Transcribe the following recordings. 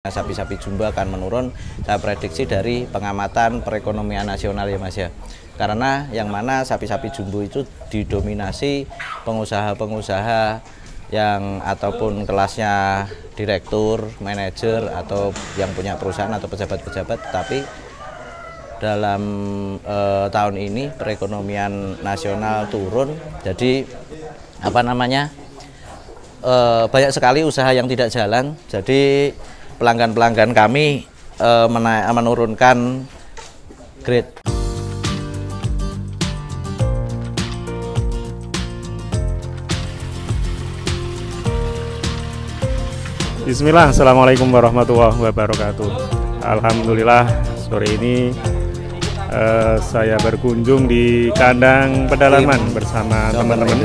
Sapi-sapi jumbo akan menurun, saya prediksi dari pengamatan perekonomian nasional ya mas ya. Karena yang mana sapi-sapi jumbo itu didominasi pengusaha-pengusaha yang ataupun kelasnya direktur, manajer atau yang punya perusahaan atau pejabat-pejabat, tapi dalam eh, tahun ini perekonomian nasional turun, jadi apa namanya eh, banyak sekali usaha yang tidak jalan, jadi pelanggan-pelanggan kami uh, mena menurunkan grade. Bismillah, Assalamualaikum warahmatullahi wabarakatuh. Alhamdulillah sore ini uh, saya berkunjung di kandang pedalaman bersama teman-teman.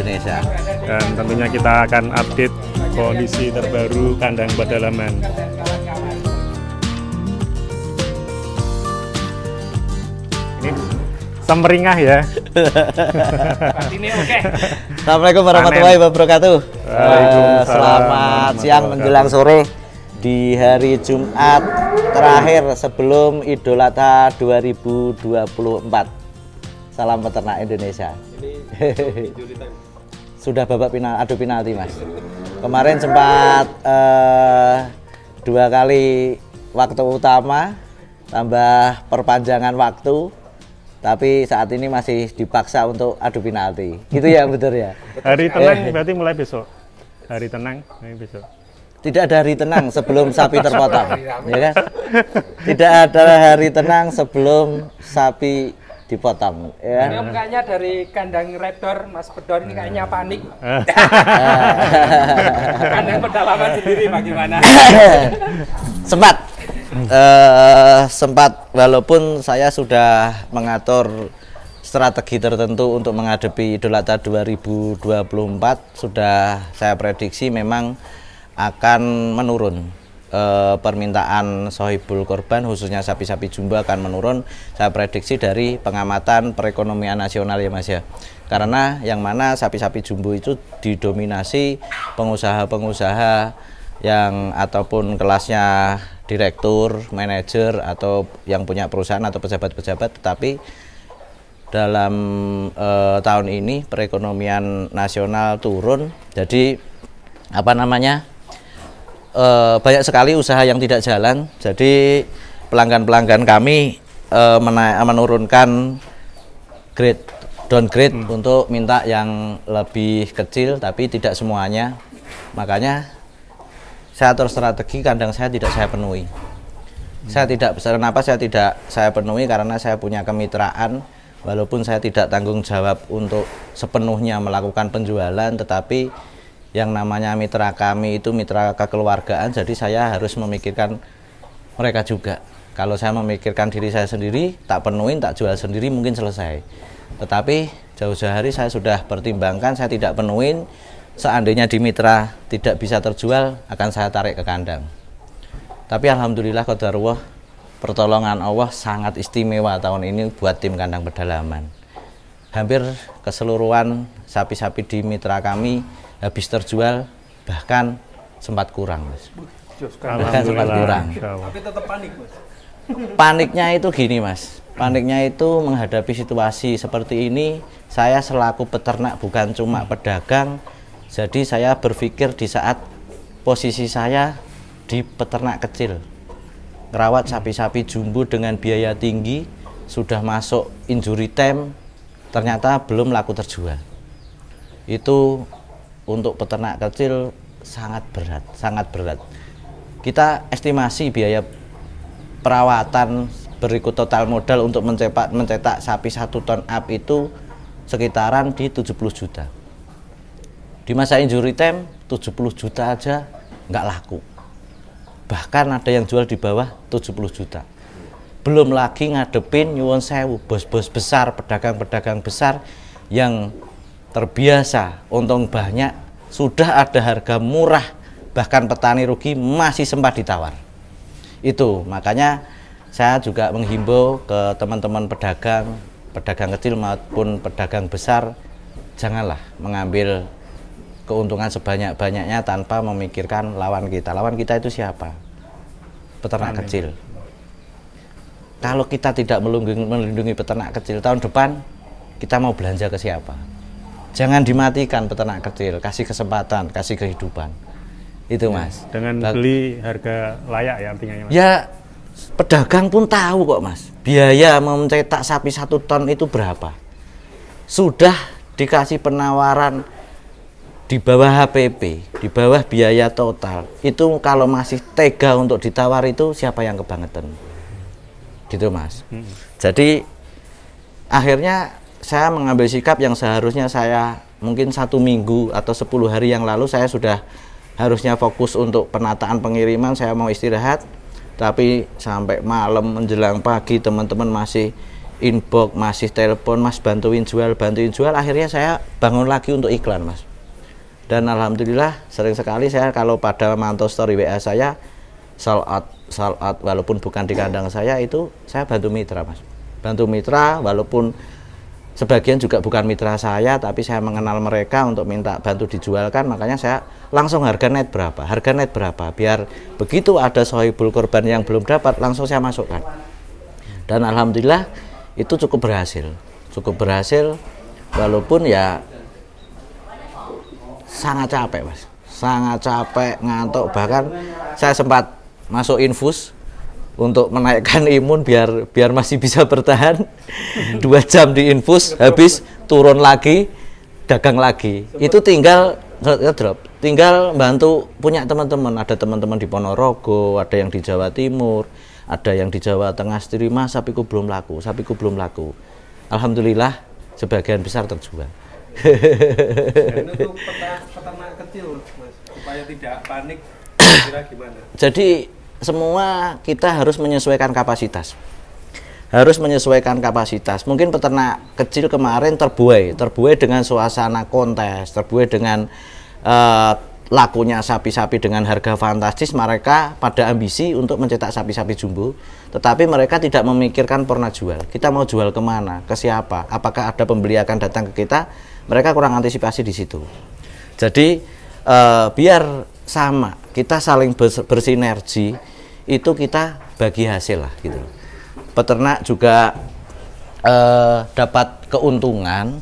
Dan tentunya kita akan update kondisi terbaru kandang pedalaman. Ini ya. Assalamualaikum warahmatullahi wabarakatuh. Eh, selamat siang menjelang sore di hari Jumat terakhir sebelum Idul Adha 2024. Salam peternak Indonesia. Sudah babak final, adu penalti, Mas. Kemarin sempat uh, dua kali waktu utama, tambah perpanjangan waktu, tapi saat ini masih dipaksa untuk adu penalti. Gitu ya, betul ya. Hari tenang eh. berarti mulai besok. Hari tenang, mulai besok tidak ada hari tenang sebelum sapi terpotong ya kan tidak ada hari tenang sebelum sapi dipotong ya. Kan? Ini kayaknya dari kandang raptor Mas Pedon ini kayaknya panik. kandang pedalaman sendiri bagaimana? sempat uh, sempat walaupun saya sudah mengatur strategi tertentu untuk menghadapi Idolata 2024 sudah saya prediksi memang akan menurun e, permintaan sohibul korban khususnya sapi-sapi jumbo akan menurun saya prediksi dari pengamatan perekonomian nasional ya mas ya karena yang mana sapi-sapi jumbo itu didominasi pengusaha-pengusaha yang ataupun kelasnya direktur, manajer atau yang punya perusahaan atau pejabat-pejabat tetapi dalam e, tahun ini perekonomian nasional turun jadi apa namanya e, banyak sekali usaha yang tidak jalan. Jadi pelanggan-pelanggan kami eh, mena- menurunkan grade downgrade hmm. untuk minta yang lebih kecil tapi tidak semuanya. Makanya saya terus strategi kandang saya tidak saya penuhi. Hmm. Saya tidak kenapa saya tidak saya penuhi karena saya punya kemitraan walaupun saya tidak tanggung jawab untuk sepenuhnya melakukan penjualan tetapi yang namanya mitra kami itu mitra kekeluargaan jadi saya harus memikirkan mereka juga kalau saya memikirkan diri saya sendiri tak penuhin tak jual sendiri mungkin selesai tetapi jauh jauh hari saya sudah pertimbangkan saya tidak penuhin seandainya di mitra tidak bisa terjual akan saya tarik ke kandang tapi alhamdulillah qadarullah pertolongan Allah sangat istimewa tahun ini buat tim kandang pedalaman hampir keseluruhan sapi-sapi di mitra kami habis terjual bahkan sempat kurang mas bahkan sempat kurang tapi tetap panik mas paniknya itu gini mas paniknya itu menghadapi situasi seperti ini saya selaku peternak bukan cuma pedagang jadi saya berpikir di saat posisi saya di peternak kecil ngerawat sapi-sapi jumbo dengan biaya tinggi sudah masuk injury time ternyata belum laku terjual itu untuk peternak kecil sangat berat, sangat berat. Kita estimasi biaya perawatan berikut total modal untuk mencetak mencetak sapi satu ton up itu sekitaran di 70 juta. Di masa injury time 70 juta aja nggak laku. Bahkan ada yang jual di bawah 70 juta. Belum lagi ngadepin nyuwun sewu bos-bos besar, pedagang-pedagang besar yang terbiasa untung banyak sudah ada harga murah bahkan petani rugi masih sempat ditawar itu makanya saya juga menghimbau ke teman-teman pedagang pedagang kecil maupun pedagang besar janganlah mengambil keuntungan sebanyak-banyaknya tanpa memikirkan lawan kita lawan kita itu siapa peternak Amin. kecil kalau kita tidak melindungi peternak kecil tahun depan kita mau belanja ke siapa jangan dimatikan peternak kecil kasih kesempatan kasih kehidupan itu ya, mas dengan Bag beli harga layak ya artinya mas ya pedagang pun tahu kok mas biaya mencetak sapi satu ton itu berapa sudah dikasih penawaran di bawah HPP, di bawah biaya total, itu kalau masih tega untuk ditawar itu siapa yang kebangetan? Gitu mas. Hmm. Jadi akhirnya saya mengambil sikap yang seharusnya saya mungkin satu minggu atau sepuluh hari yang lalu saya sudah harusnya fokus untuk penataan pengiriman saya mau istirahat tapi sampai malam menjelang pagi teman-teman masih inbox masih telepon mas bantuin jual bantuin jual akhirnya saya bangun lagi untuk iklan mas dan alhamdulillah sering sekali saya kalau pada mantau story WA saya sell out walaupun bukan di kandang saya itu saya bantu mitra mas bantu mitra walaupun sebagian juga bukan mitra saya tapi saya mengenal mereka untuk minta bantu dijualkan makanya saya langsung harga net berapa harga net berapa biar begitu ada sohibul korban yang belum dapat langsung saya masukkan dan alhamdulillah itu cukup berhasil cukup berhasil walaupun ya sangat capek mas sangat capek ngantuk bahkan saya sempat masuk infus untuk menaikkan imun biar biar masih bisa bertahan dua jam di infus, habis turun lagi dagang lagi itu tinggal drop tinggal bantu punya teman-teman ada teman-teman di Ponorogo ada yang di Jawa Timur ada yang di Jawa Tengah sendiri mas sapiku belum laku sapiku belum laku alhamdulillah sebagian besar terjual jadi semua kita harus menyesuaikan kapasitas harus menyesuaikan kapasitas. Mungkin peternak kecil kemarin terbuai, terbuai dengan suasana kontes, terbuai dengan uh, lakunya sapi-sapi dengan harga fantastis. Mereka pada ambisi untuk mencetak sapi-sapi jumbo, tetapi mereka tidak memikirkan pernah jual. Kita mau jual kemana, ke siapa, apakah ada pembeli akan datang ke kita? Mereka kurang antisipasi di situ. Jadi uh, biar sama, kita saling bersinergi itu kita bagi hasil lah gitu peternak juga eh, dapat keuntungan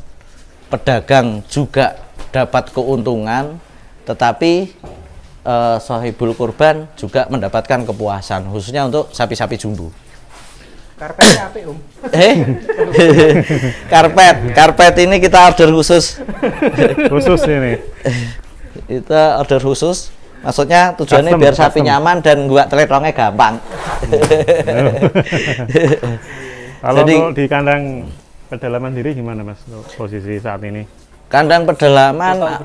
pedagang juga dapat keuntungan tetapi eh, sohibul kurban juga mendapatkan kepuasan khususnya untuk sapi-sapi jumbo karpetnya apa om? Eh? karpet, karpet ini kita order khusus. khusus ini. kita order khusus Maksudnya tujuannya custom, biar sapi nyaman dan gua telerongnya gampang. Iya. Kalau Jadi, di kandang pedalaman diri gimana mas posisi saat ini? Kandang pedalaman.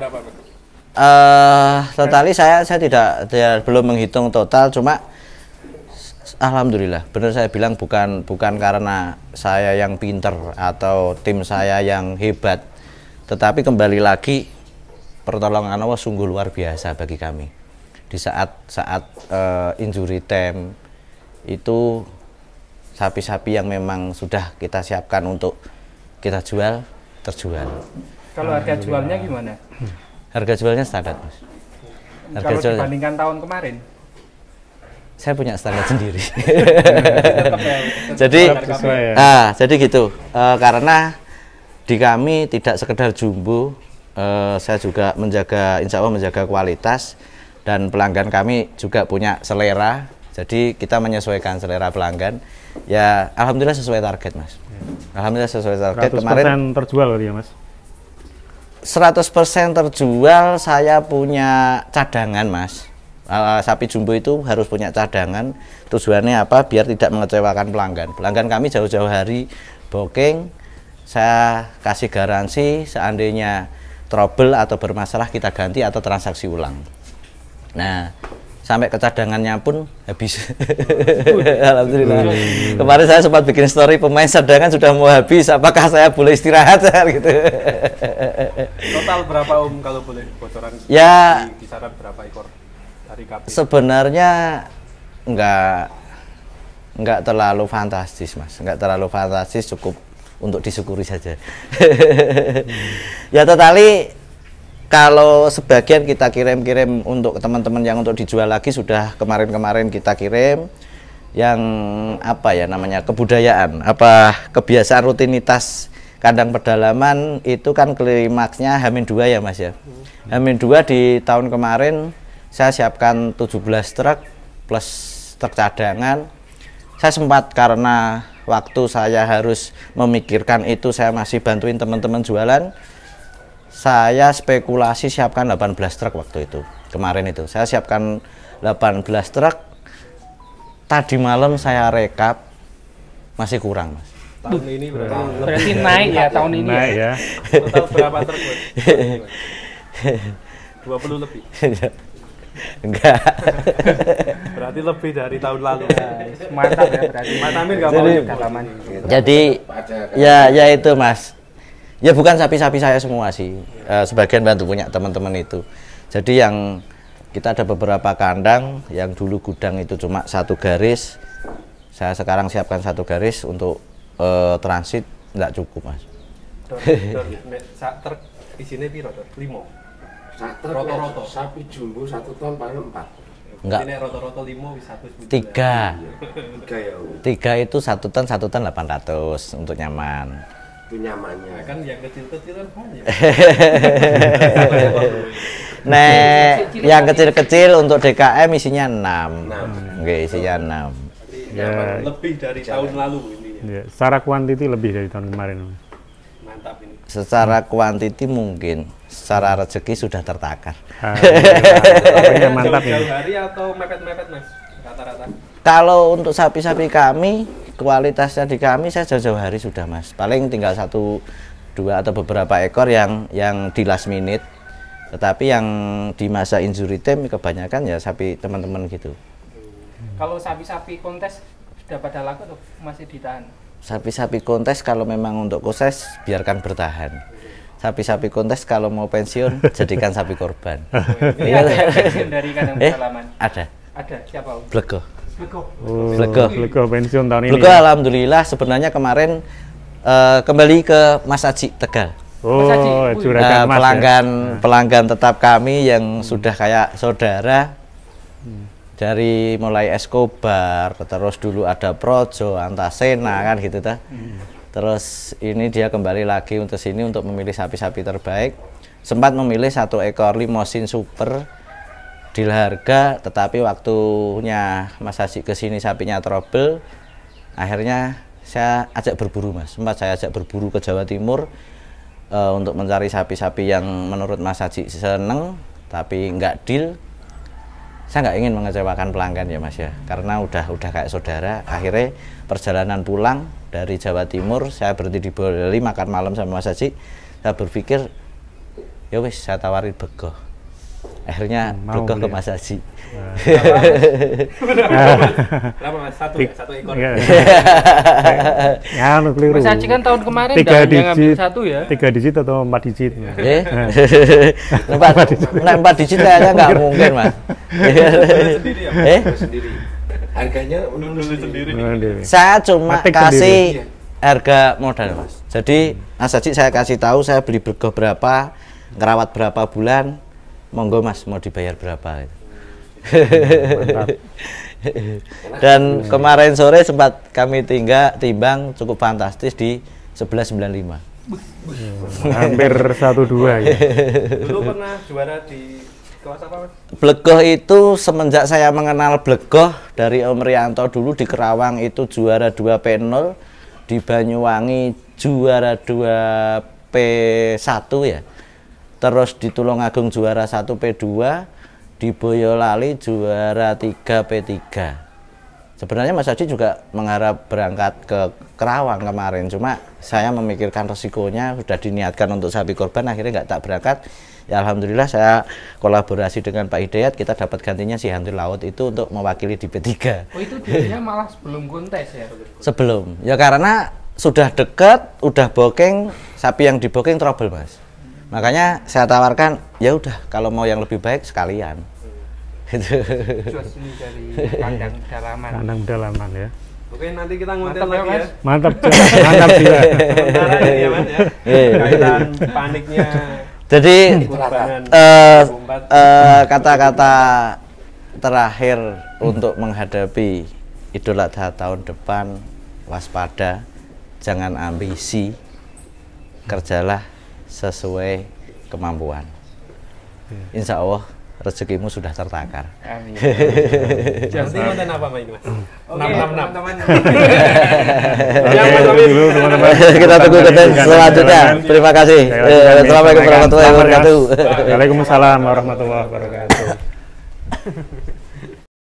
Uh, totali saya saya tidak saya belum menghitung total cuma alhamdulillah benar saya bilang bukan bukan karena saya yang pinter atau tim saya yang hebat tetapi kembali lagi pertolongan Allah sungguh luar biasa bagi kami di saat saat uh, injury time itu sapi-sapi yang memang sudah kita siapkan untuk kita jual terjual. Kalau harga jualnya gimana? Harga jualnya standar, Mas. Harga Kalau jual... dibandingkan tahun kemarin? Saya punya standar sendiri. Ya, jadi, ah, jadi gitu. Uh, karena di kami tidak sekedar jumbo, uh, saya juga menjaga, insya Allah menjaga kualitas dan pelanggan kami juga punya selera jadi kita menyesuaikan selera pelanggan ya alhamdulillah sesuai target mas ya. alhamdulillah sesuai target 100% kemarin terjual kali ya mas 100% terjual saya punya cadangan mas uh, sapi jumbo itu harus punya cadangan tujuannya apa biar tidak mengecewakan pelanggan pelanggan kami jauh-jauh hari booking saya kasih garansi seandainya trouble atau bermasalah kita ganti atau transaksi ulang Nah, sampai ke cadangannya pun habis. Alhamdulillah. Iya, iya, iya. Kemarin saya sempat bikin story pemain cadangan sudah mau habis, apakah saya boleh istirahat gitu. Total berapa Om kalau boleh bocoran? Ya, kisaran berapa ekor dari kapi? Sebenarnya enggak enggak terlalu fantastis, Mas. Enggak terlalu fantastis, cukup untuk disyukuri saja. ya totali kalau sebagian kita kirim-kirim untuk teman-teman yang untuk dijual lagi sudah kemarin-kemarin kita kirim yang apa ya namanya kebudayaan apa kebiasaan rutinitas kandang pedalaman itu kan klimaksnya Hamin dua ya Mas ya. Hamin dua di tahun kemarin saya siapkan 17 truk plus truk cadangan. Saya sempat karena waktu saya harus memikirkan itu saya masih bantuin teman-teman jualan saya spekulasi siapkan 18 truk waktu itu kemarin itu saya siapkan 18 truk tadi malam saya rekap masih kurang mas tahun ini berarti, tahun berarti naik ya tahun ini ya? naik ya, ya. total berapa truk 20 lebih enggak berarti lebih dari tahun lalu ya, mantap ya berarti mantap enggak mau jadi, jadi ya ya itu mas ya bukan sapi-sapi saya semua sih uh, sebagian bantu punya teman-teman itu jadi yang kita ada beberapa kandang yang dulu gudang itu cuma satu garis saya sekarang siapkan satu garis untuk uh, transit nggak cukup mas isinya piro limo roto-roto ya, sapi jumbo satu ton paling empat enggak Ini roto-roto limo bisa tiga tiga ya, tiga itu satu ton satu ton delapan ratus untuk nyaman pinjamannya nah, kan yang kecil-kecilan banyak Nek nah, yang kecil-kecil untuk DKM isinya 6. 6. Oke, isinya 6. Ya, ya, lebih dari Jalan. tahun lalu ini. Ya, secara kuantiti lebih dari tahun kemarin. Mantap ini. Secara kuantiti mungkin, secara rezeki sudah tertakar. Ah, ya, mantap ini. Jauh hari atau mepet-mepet, Mas? Rata-rata. Kalau untuk sapi-sapi kami kualitasnya di kami saya jauh-jauh hari sudah mas paling tinggal satu dua atau beberapa ekor yang yang di last minute tetapi yang di masa injury time kebanyakan ya sapi teman-teman gitu kalau sapi-sapi kontes sudah pada laku atau masih ditahan sapi-sapi kontes kalau memang untuk koses biarkan bertahan sapi-sapi kontes kalau mau pensiun jadikan sapi korban oh, ini iya. iya. ada dari kandang eh, ada ada siapa Blego Oh, Fleke. Fleke pensiun tahun ini. Fleke ya? alhamdulillah sebenarnya kemarin uh, kembali ke Mas Aji Tegal. Oh, Mas Aji. Uh, uh, Mas. Ya? Pelanggan ya? pelanggan tetap kami yang hmm. sudah kayak saudara. Hmm. Dari mulai Escobar, terus dulu ada Projo, Antasena hmm. kan gitu ta. Hmm. Terus ini dia kembali lagi untuk sini untuk memilih sapi-sapi terbaik. Sempat memilih satu ekor limosin super deal harga tetapi waktunya Mas Haji ke sini sapinya trouble akhirnya saya ajak berburu Mas sempat saya ajak berburu ke Jawa Timur uh, untuk mencari sapi-sapi yang menurut Mas Haji seneng tapi nggak deal saya nggak ingin mengecewakan pelanggan ya Mas ya karena udah udah kayak saudara akhirnya perjalanan pulang dari Jawa Timur saya berhenti di Bali makan malam sama Mas Haji saya berpikir ya wis saya tawarin begoh akhirnya hmm, Mau ke ya? Mas Haji. Berapa mas? Satu ya? Satu ekor? Iya. Ya, lu anu, keliru. Mas Haji kan tahun kemarin tiga kan, digit, satu ya? Tiga digit atau empat digit? Eh? empat, empat digit kayaknya nggak mungkin mas. ya? Eh? Sendiri. Harganya menurut sendiri. Saya cuma kasih harga modal mas. Jadi Mas Haji saya kasih tahu saya beli bergo berapa, ngerawat berapa bulan, monggo mas mau dibayar berapa gitu. Dan kemarin sore sempat kami tinggal timbang cukup fantastis di 1195. Hmm, hampir satu dua ya. Dulu pernah juara di kelas apa mas? Blegoh itu semenjak saya mengenal Blegoh dari Om Rianto dulu di Kerawang itu juara 2 P0 di Banyuwangi juara 2 P1 ya terus di Tulungagung juara 1 P2 di Boyolali juara 3 P3 sebenarnya Mas Haji juga mengharap berangkat ke Kerawang kemarin cuma saya memikirkan resikonya sudah diniatkan untuk sapi korban akhirnya nggak tak berangkat ya Alhamdulillah saya kolaborasi dengan Pak Hidayat kita dapat gantinya si hantu laut itu untuk mewakili di P3 oh itu malah sebelum kontes ya? sebelum ya karena sudah dekat udah booking sapi yang di booking trouble mas makanya saya tawarkan ya udah kalau mau yang lebih baik sekalian gitu hmm. dari pandang dalaman dalaman ya Oke nanti kita ngonten ya, lagi ya. Mantap, mantap juga. Sementara ini ya mas ya. Iya. paniknya. Jadi uh, uh, kata-kata terakhir untuk menghadapi Idul Adha tahun depan waspada, jangan ambisi, kerjalah sesuai kemampuan. Iya. Insya Allah rezekimu sudah tertakar. Jadi apa Kita tunggu konten selanjutnya. Terima kasih. Eh, Assalamualaikum warahmatullahi ya. wabarakatuh. Waalaikumsalam warahmatullahi wabarakatuh.